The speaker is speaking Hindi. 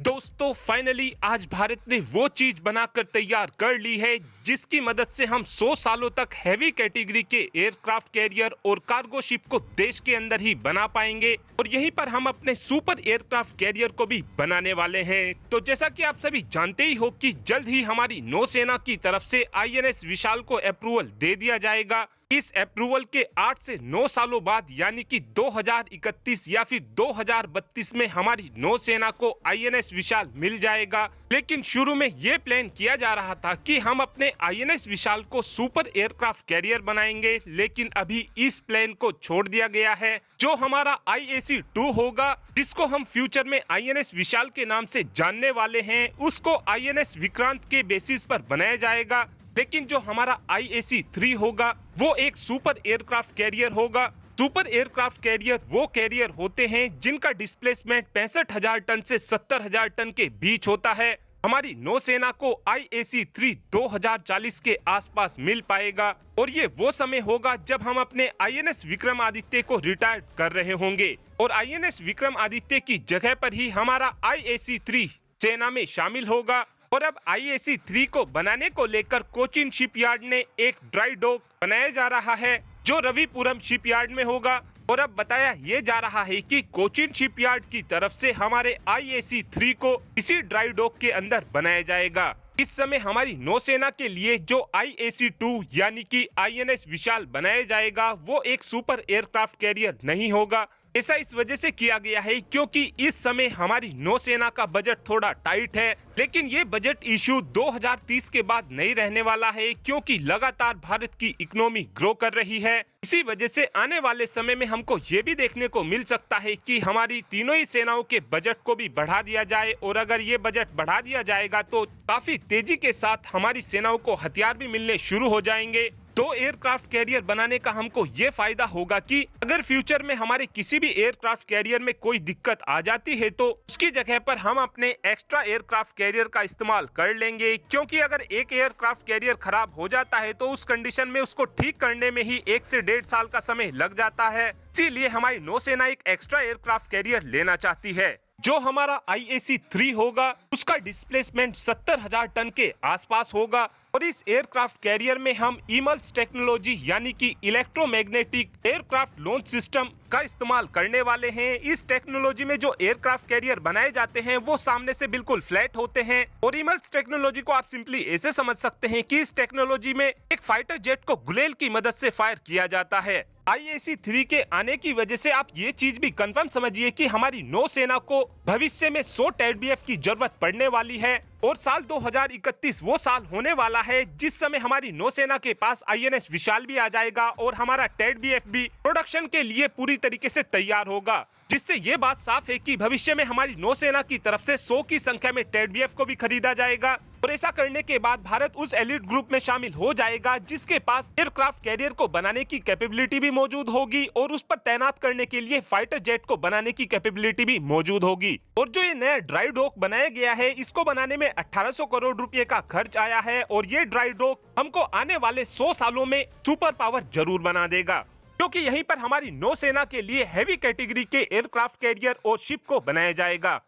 दोस्तों फाइनली आज भारत ने वो चीज बनाकर तैयार कर ली है जिसकी मदद से हम 100 सालों तक हैवी कैटेगरी के एयरक्राफ्ट कैरियर और कार्गो शिप को देश के अंदर ही बना पाएंगे और यहीं पर हम अपने सुपर एयरक्राफ्ट कैरियर को भी बनाने वाले हैं तो जैसा कि आप सभी जानते ही हो कि जल्द ही हमारी नौसेना की तरफ से आईएनएस विशाल को अप्रूवल दे दिया जाएगा इस अप्रूवल के 8 से 9 सालों बाद यानी कि 2031 या फिर 2032 में हमारी नौसेना को आईएनएस विशाल मिल जाएगा लेकिन शुरू में ये प्लान किया जा रहा था कि हम अपने आईएनएस विशाल को सुपर एयरक्राफ्ट कैरियर बनाएंगे लेकिन अभी इस प्लान को छोड़ दिया गया है जो हमारा आई एसी टू होगा जिसको हम फ्यूचर में आईएनएस विशाल के नाम से जानने वाले हैं उसको आईएनएस विक्रांत के बेसिस पर बनाया जाएगा लेकिन जो हमारा आई ए सी थ्री होगा वो एक सुपर एयरक्राफ्ट कैरियर होगा सुपर एयरक्राफ्ट कैरियर वो कैरियर होते हैं जिनका डिस्प्लेसमेंट पैंसठ हजार टन से सत्तर हजार टन के बीच होता है हमारी नौसेना को आई ए सी थ्री दो हजार चालीस के आसपास मिल पाएगा और ये वो समय होगा जब हम अपने आई एन एस आदित्य को रिटायर्ड कर रहे होंगे और आई एन एस आदित्य की जगह पर ही हमारा आई ए सी थ्री सेना में शामिल होगा और अब आईएसी थ्री को बनाने को लेकर कोचिन शिपयार्ड ने एक ड्राई डॉक बनाया जा रहा है जो रविपुरम शिपयार्ड में होगा और अब बताया ये जा रहा है कि कोचिन शिपयार्ड की तरफ से हमारे आई आईएसी थ्री को इसी ड्राई डॉक के अंदर बनाया जाएगा इस समय हमारी नौसेना के लिए जो आई ए सी टू यानी कि आई एन एस विशाल बनाया जाएगा वो एक सुपर एयरक्राफ्ट कैरियर नहीं होगा ऐसा इस वजह से किया गया है क्योंकि इस समय हमारी नौसेना का बजट थोड़ा टाइट है लेकिन ये बजट इशू 2030 के बाद नहीं रहने वाला है क्योंकि लगातार भारत की इकोनॉमी ग्रो कर रही है इसी वजह से आने वाले समय में हमको ये भी देखने को मिल सकता है कि हमारी तीनों ही सेनाओं के बजट को भी बढ़ा दिया जाए और अगर ये बजट बढ़ा दिया जाएगा तो काफी तेजी के साथ हमारी सेनाओं को हथियार भी मिलने शुरू हो जाएंगे तो एयरक्राफ्ट कैरियर बनाने का हमको ये फायदा होगा कि अगर फ्यूचर में हमारे किसी भी एयरक्राफ्ट कैरियर में कोई दिक्कत आ जाती है तो उसकी जगह पर हम अपने एक्स्ट्रा एयरक्राफ्ट कैरियर का इस्तेमाल कर लेंगे क्योंकि अगर एक एयरक्राफ्ट कैरियर खराब हो जाता है तो उस कंडीशन में उसको ठीक करने में ही एक से डेढ़ साल का समय लग जाता है इसीलिए हमारी नौसेना एक एक्स्ट्रा एयरक्राफ्ट कैरियर लेना चाहती है जो हमारा आई ए सी थ्री होगा उसका डिस्प्लेसमेंट सत्तर हजार टन के आस होगा और इस एयरक्राफ्ट कैरियर में हम इमल्स टेक्नोलॉजी यानी कि इलेक्ट्रोमैग्नेटिक एयरक्राफ्ट लॉन्च सिस्टम का इस्तेमाल करने वाले हैं इस टेक्नोलॉजी में जो एयरक्राफ्ट कैरियर बनाए जाते हैं वो सामने से बिल्कुल फ्लैट होते हैं और इमल्स टेक्नोलॉजी को आप सिंपली ऐसे समझ सकते हैं कि इस टेक्नोलॉजी में एक फाइटर जेट को गुलेल की मदद से फायर किया जाता है आई थ्री के आने की वजह से आप ये चीज भी कंफर्म समझिए कि हमारी नौसेना को भविष्य में 100 टेडबीएफ की जरूरत पड़ने वाली है और साल 2031 वो साल होने वाला है जिस समय हमारी नौसेना के पास आईएनएस विशाल भी आ जाएगा और हमारा टेडबीएफ भी प्रोडक्शन के लिए पूरी तरीके से तैयार होगा जिससे ये बात साफ है कि भविष्य में हमारी नौसेना की तरफ से 100 की संख्या में टेड बी को भी खरीदा जाएगा और ऐसा करने के बाद भारत उस एलिट ग्रुप में शामिल हो जाएगा जिसके पास एयरक्राफ्ट कैरियर को बनाने की कैपेबिलिटी भी मौजूद होगी और उस पर तैनात करने के लिए फाइटर जेट को बनाने की कैपेबिलिटी भी मौजूद होगी और जो ये नया ड्राई डॉक बनाया गया है इसको बनाने में अठारह करोड़ रूपए का खर्च आया है और ये ड्राई डॉक हमको आने वाले सौ सालों में सुपर पावर जरूर बना देगा क्योंकि यहीं पर हमारी नौसेना के लिए हैवी कैटेगरी के एयरक्राफ्ट कैरियर और शिप को बनाया जाएगा